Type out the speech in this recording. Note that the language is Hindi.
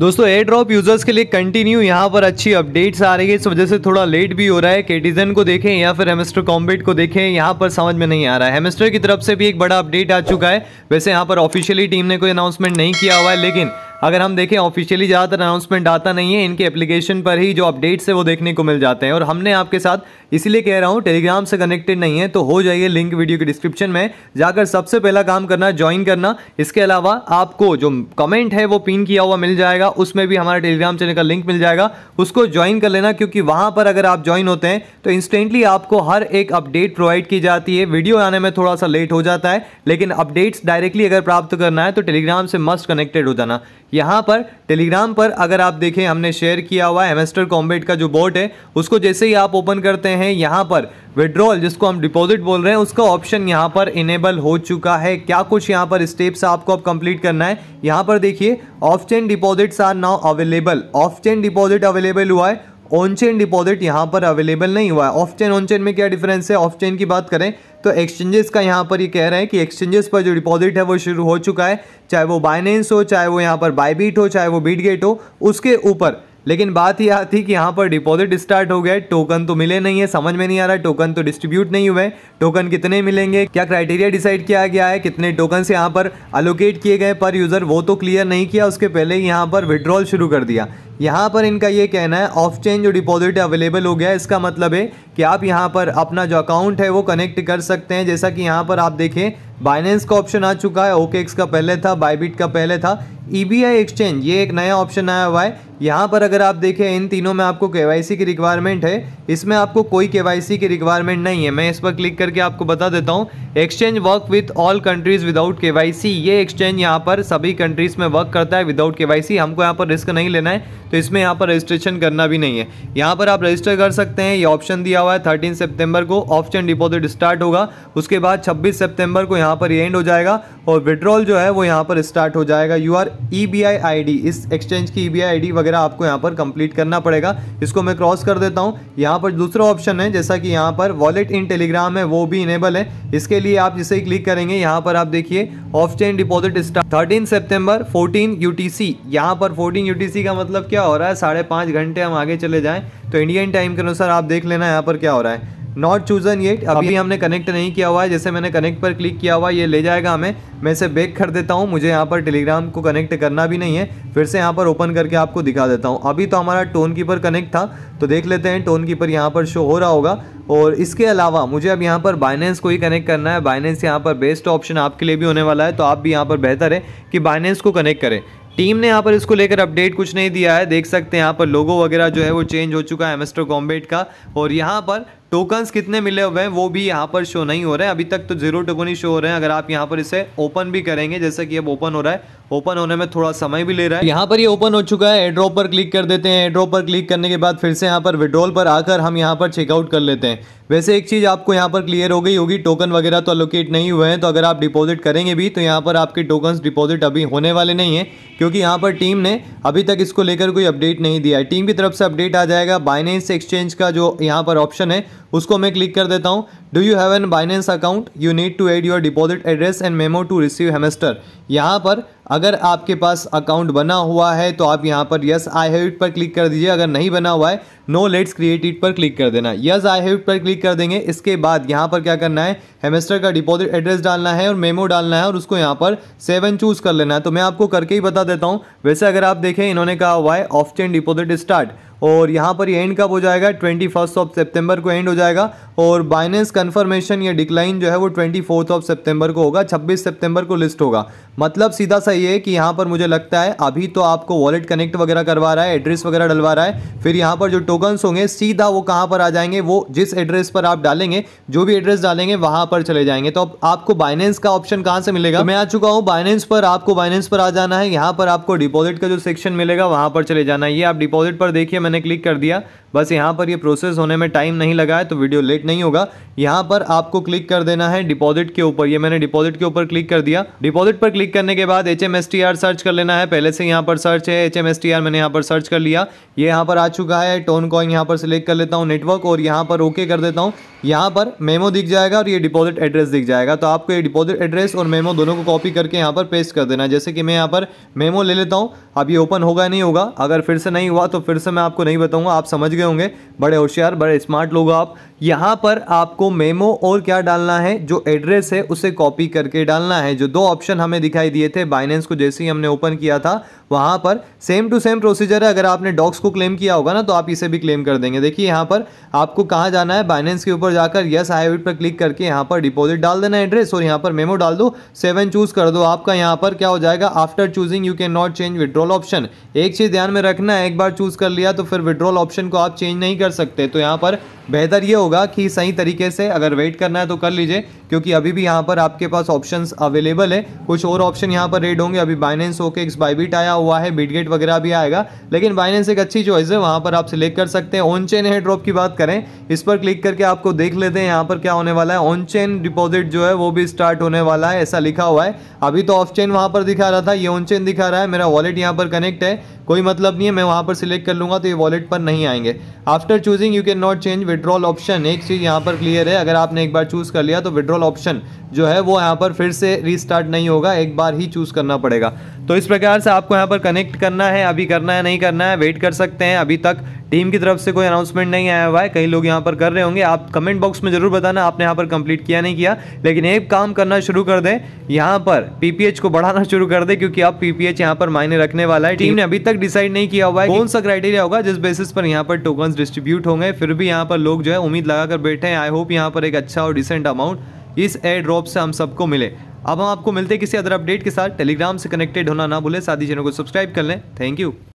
दोस्तों एयर ड्रॉप यूजर्स के लिए कंटिन्यू यहाँ पर अच्छी अपडेट्स आ रही है इस वजह से थोड़ा लेट भी हो रहा है केटिजन को देखें या फिर हेमेस्टर कॉम्बेट को देखें यहाँ पर समझ में नहीं आ रहा है हेमेस्टर की तरफ से भी एक बड़ा अपडेट आ चुका है वैसे यहाँ पर ऑफिशियली टीम ने कोई अनाउंसमेंट नहीं किया हुआ है लेकिन अगर हम देखें ऑफिशियली ज़्यादातर अनाउंसमेंट आता नहीं है इनके एप्लीकेशन पर ही जो अपडेट्स है वो देखने को मिल जाते हैं और हमने आपके साथ इसीलिए कह रहा हूँ टेलीग्राम से कनेक्टेड नहीं है तो हो जाइए लिंक वीडियो के डिस्क्रिप्शन में जाकर सबसे पहला काम करना ज्वाइन करना इसके अलावा आपको जो कमेंट है वो पिन किया हुआ मिल जाएगा उसमें भी हमारा टेलीग्राम चैनल का लिंक मिल जाएगा उसको ज्वाइन कर लेना क्योंकि वहाँ पर अगर आप ज्वाइन होते हैं तो इंस्टेंटली आपको हर एक अपडेट प्रोवाइड की जाती है वीडियो आने में थोड़ा सा लेट हो जाता है लेकिन अपडेट्स डायरेक्टली अगर प्राप्त करना है तो टेलीग्राम से मस्ट कनेक्टेड हो जाना यहाँ पर टेलीग्राम पर अगर आप देखें हमने शेयर किया हुआ है एमेस्टर कॉम्बेट का जो बोट है उसको जैसे ही आप ओपन करते हैं यहाँ पर विड्रॉल जिसको हम डिपॉजिट बोल रहे हैं उसका ऑप्शन यहाँ पर इनेबल हो चुका है क्या कुछ यहाँ पर स्टेप्स आपको अब कंप्लीट करना है यहाँ पर देखिए off chain deposits are now available off chain deposit available हुआ है ऑन चेन डिपॉजिट यहाँ पर अवेलेबल नहीं हुआ है ऑफ चेन ऑन चेन में क्या डिफरेंस है ऑफ चेन की बात करें तो एक्सचेंजेस का यहाँ पर ये यह कह रहे हैं कि एक्सचेंजेस पर जो डिपॉजिट है वो शुरू हो चुका है चाहे वो बाइनेंस हो चाहे वो यहाँ पर बाईबीट हो चाहे वो बीट गेट हो उसके ऊपर लेकिन बात यह आती कि यहाँ पर डिपॉजिट स्टार्ट हो गया टोकन तो मिले नहीं है समझ में नहीं आ रहा टोकन तो डिस्ट्रीब्यूट नहीं हुए टोकन कितने मिलेंगे क्या क्राइटेरिया डिसाइड किया गया है कितने टोकन से यहाँ पर अलोकेट किए गए पर यूज़र वो तो क्लियर नहीं किया उसके पहले ही यहाँ पर विड्रॉल शुरू कर दिया यहाँ पर इनका ये कहना है ऑफ चेन जो डिपॉजिट अवेलेबल हो गया है इसका मतलब है कि आप यहाँ पर अपना जो अकाउंट है वो कनेक्ट कर सकते हैं जैसा कि यहाँ पर आप देखें बाइनेंस का ऑप्शन आ चुका है ओके का पहले था बाईबिट का पहले था ई e एक्सचेंज ये एक नया ऑप्शन आया हुआ है यहाँ पर अगर आप देखें इन तीनों में आपको के की रिक्वायरमेंट है इसमें आपको कोई के की रिक्वायरमेंट नहीं है मैं इस पर क्लिक करके आपको बता देता हूँ exchange work with all countries without के ये एक्सचेंज यहाँ पर सभी कंट्रीज़ में वर्क करता है विदाउट के हमको यहाँ पर रिस्क नहीं लेना है तो इसमें यहाँ पर रजिस्ट्रेशन करना भी नहीं है यहाँ पर आप रजिस्टर कर सकते हैं ये ऑप्शन दिया हुआ है थर्टीन सेप्टेम्बर को ऑप्शन डिपोजिट स्टार्ट होगा उसके बाद छब्बीस सेप्टेम्बर को यहाँ यहाँ पर एंड हो जाएगा और विड्रॉल जो है वो यहाँ पर स्टार्ट हो जाएगा U R E B I I D इस एक्सचेंज की E B I I D वगैरह आपको यहाँ पर कंप्लीट करना पड़ेगा इसको मैं क्रॉस कर देता हूँ यहाँ पर दूसरा ऑप्शन है जैसा कि यहाँ पर वॉलेट इन टेलीग्राम है वो भी इनेबल है इसके लिए आप जिसे क्लिक करेंगे यहाँ पर आप देखिए off chain deposit start thirteen September fourteen U T C यहाँ पर फोर्टीन यू टी सी का मतलब क्या हो रहा है साढ़े पाँच घंटे हम आगे चले जाएँ तो इंडियन टाइम के अनुसार आप देख लेना यहाँ पर क्या हो रहा है नॉट चूजन येट अभी हमने कनेक्ट नहीं किया हुआ है जैसे मैंने कनेक्ट पर क्लिक किया हुआ ये ले जाएगा हमें मैं इसे बैक कर देता हूँ मुझे यहाँ पर टेलीग्राम को कनेक्ट करना भी नहीं है फिर से यहाँ पर ओपन करके आपको दिखा देता हूँ अभी तो हमारा टोन कीपर कनेक्ट था तो देख लेते हैं टोन कीपर यहाँ पर शो हो रहा होगा और इसके अलावा मुझे अब यहाँ पर बाइनेंस को ही कनेक्ट करना है बाइनेंस यहाँ पर बेस्ट ऑप्शन आपके लिए भी होने वाला है तो आप भी यहाँ पर बेहतर है कि बाइनेंस को कनेक्ट करें टीम ने यहाँ पर इसको लेकर अपडेट कुछ नहीं दिया है देख सकते हैं यहाँ पर लोगो वगैरह जो है वो चेंज हो चुका है एमेस्टर कॉम्बेट का और यहाँ पर टोकन्स कितने मिले हुए हैं वो भी यहाँ पर शो नहीं हो रहे हैं अभी तक तो जीरो टोकन ही शो हो रहे हैं अगर आप यहाँ पर इसे ओपन भी करेंगे जैसे कि अब ओपन हो रहा है ओपन होने में थोड़ा समय भी ले रहा है यहाँ पर ये यह ओपन हो चुका है एड्रॉप पर क्लिक कर देते हैं एड्रॉप पर क्लिक करने के बाद फिर से यहाँ पर विड्रॉल पर आकर हम यहाँ पर चेकआउट कर लेते हैं वैसे एक चीज़ आपको यहाँ पर क्लियर हो गई होगी टोकन वगैरह तो अलोकेट नहीं हुए हैं तो अगर आप डिपॉजिट करेंगे भी तो यहाँ पर आपके टोकन्स डिपॉजिट अभी होने वाले नहीं है क्योंकि यहाँ पर टीम ने अभी तक इसको लेकर कोई अपडेट नहीं दिया है टीम की तरफ से अपडेट आ जाएगा बाइनेंस एक्सचेंज का जो यहाँ पर ऑप्शन है उसको मैं क्लिक कर देता हूँ do you have an Binance account you need to add your deposit address and memo to receive Hamster यहाँ पर अगर आपके पास अकाउंट बना हुआ है तो आप यहाँ पर यस आई हैव इट पर क्लिक कर दीजिए अगर नहीं बना हुआ है नो लेट्स क्रिएट इट पर क्लिक कर देना यस आई हैव इट पर क्लिक कर देंगे इसके बाद यहाँ पर क्या करना है हेमेस्टर का डिपॉजिट एड्रेस डालना है और मेमो डालना है और उसको यहाँ पर सेवन चूज़ कर लेना है तो मैं आपको करके ही बता देता हूँ वैसे अगर आप देखें इन्होंने कहा हुआ है ऑफ चेन डिपॉजिट स्टार्ट और यहाँ पर ये एंड कब हो जाएगा ट्वेंटी फर्स्ट ऑफ सेप्टेम्बर को एंड हो जाएगा और बाइनेंस कन्फर्मेशन या डिक्लाइन जो है वो ट्वेंटी फोर्थ ऑफ सेप्टेम्बर को होगा छब्बीस सेप्टेम्बर को लिस्ट होगा मतलब सीधा सा ये है कि यहाँ पर मुझे लगता है अभी तो आपको वॉलेट कनेक्ट वगैरह करवा रहा है एड्रेस वगैरह डलवा रहा है फिर यहाँ पर जो टोकन्स होंगे सीधा वो कहाँ पर आ जाएंगे वो जिस एड्रेस पर आप डालेंगे जो भी एड्रेस डालेंगे वहाँ पर चले जाएंगे तो अब आपको बाइनेंस का ऑप्शन कहाँ से मिलेगा तो मैं आ चुका हूँ बाइनेंस पर आपको बाइनेंस पर आ जाना है यहाँ पर आपको डिपोजिट का जो सेक्शन मिलेगा वहाँ पर चले जाना है ये आप डिपॉजिट पर देखिए मैंने क्लिक कर दिया बस यहाँ पर ये प्रोसेस होने में टाइम नहीं लगा है तो वीडियो लेट नहीं होगा यहाँ पर आपको क्लिक कर देना है डिपॉजिट के ऊपर ये मैंने डिपॉजिट के ऊपर क्लिक कर दिया डिपॉजिट पर क्लिक करने के बाद एच सर्च कर लेना है पहले से यहाँ पर सर्च है एच मैंने यहाँ पर सर्च कर लिया ये यहाँ पर आ चुका है टोन कॉइन यहाँ पर सिलेक्ट कर लेता हूँ नेटवर्क और यहाँ पर ओके कर देता हूँ यहाँ पर मेमो दिख जाएगा और ये डिपॉजिट एड्रेस दिख जाएगा तो आपको ये डिपॉजिट एड्रेस और मेमो दोनों को कॉपी करके यहाँ पर पेस्ट कर देना जैसे कि मैं यहाँ पर मेमो ले लेता हूँ अब ये ओपन होगा नहीं होगा अगर फिर से नहीं हुआ तो फिर से मैं आपको नहीं बताऊँगा आप समझ गए होंगे बड़े होशियार बड़े स्मार्ट लोग आप यहाँ पर आपको मेमो और क्या डालना है जो एड्रेस है उसे कॉपी करके डालना है जो दो ऑप्शन हमें दिखाई दिए थे बाइनेंस को जैसे ही हमने ओपन किया था वहाँ पर सेम टू सेम प्रोसीजर है अगर आपने डॉक्स को क्लेम किया होगा ना तो आप इसे भी क्लेम कर देंगे देखिए यहाँ पर आपको कहाँ जाना है बाइनेंस के ऊपर जाकर यस आई पर क्लिक करके यहाँ पर डिपॉजिट डाल देना एड्रेस और यहाँ पर मेमो डाल दो सेवन चूज़ कर दो आपका यहाँ पर क्या हो जाएगा after choosing you can not change withdrawal option एक चीज़ ध्यान में रखना है एक बार चूज़ कर लिया तो फिर विड्रॉल ऑप्शन को आप चेंज नहीं कर सकते तो यहाँ पर बेहतर ये होगा कि सही तरीके से अगर वेट करना है तो कर लीजिए क्योंकि अभी भी यहाँ पर आपके पास ऑप्शन अवेलेबल है कुछ और ऑप्शन यहाँ पर रेड होंगे अभी बाइनेंस होके एक बाईबीट आया हुआ है बिटगेट वगैरह भी आएगा लेकिन बाइनेंस एक अच्छी चॉइस है वहाँ पर आप सिलेक्ट कर सकते हैं ऑन चेन हेड ड्रॉप की बात करें इस पर क्लिक करके आपको देख लेते हैं यहाँ पर क्या होने वाला है ऑन चेन डिपॉजिट जो है वो भी स्टार्ट होने वाला है ऐसा लिखा हुआ है अभी तो ऑफ चेन वहाँ पर दिखा रहा था ये ऑन चेन दिखा रहा है मेरा वॉलेट यहाँ पर कनेक्ट है कोई मतलब नहीं है मैं वहाँ पर सिलेक्ट कर लूँगा तो ये वॉलेट पर नहीं आएंगे after choosing you can not change with withdrawal option एक चीज़ यहाँ पर क्लियर है अगर आपने एक बार चूज़ कर लिया तो विड्रॉल ऑप्शन जो है वो यहाँ पर फिर से रीस्टार्ट नहीं होगा एक बार ही चूज़ करना पड़ेगा तो इस प्रकार से आपको यहाँ पर कनेक्ट करना है अभी करना है नहीं करना है वेट कर सकते हैं अभी तक टीम की तरफ से कोई अनाउंसमेंट नहीं आया हुआ है कई लोग यहाँ पर कर रहे होंगे आप कमेंट बॉक्स में ज़रूर बताना आपने यहाँ पर कंप्लीट किया नहीं किया लेकिन एक काम करना शुरू कर दें यहाँ पर पीपीएच को बढ़ाना शुरू कर दें क्योंकि आप पीपीएच यहाँ पर मायने रखने वाला है टीम ने अभी तक डिसाइड नहीं किया हुआ है कौन सा क्राइटेरिया होगा जिस बेसिस पर यहाँ पर टोकन डिस्ट्रीब्यूट होंगे फिर भी यहाँ पर लोग जो है उम्मीद लगा कर बैठे हैं आई होप यहाँ पर एक अच्छा और डिसेंट अमाउंट इस एयर ड्रॉप से हम सबको मिले अब हम आपको मिलते किसी अदर अपडेट के साथ टेलीग्राम से कनेक्टेड होना ना भूले साथ ही चैनल को सब्सक्राइब कर लें थैंक यू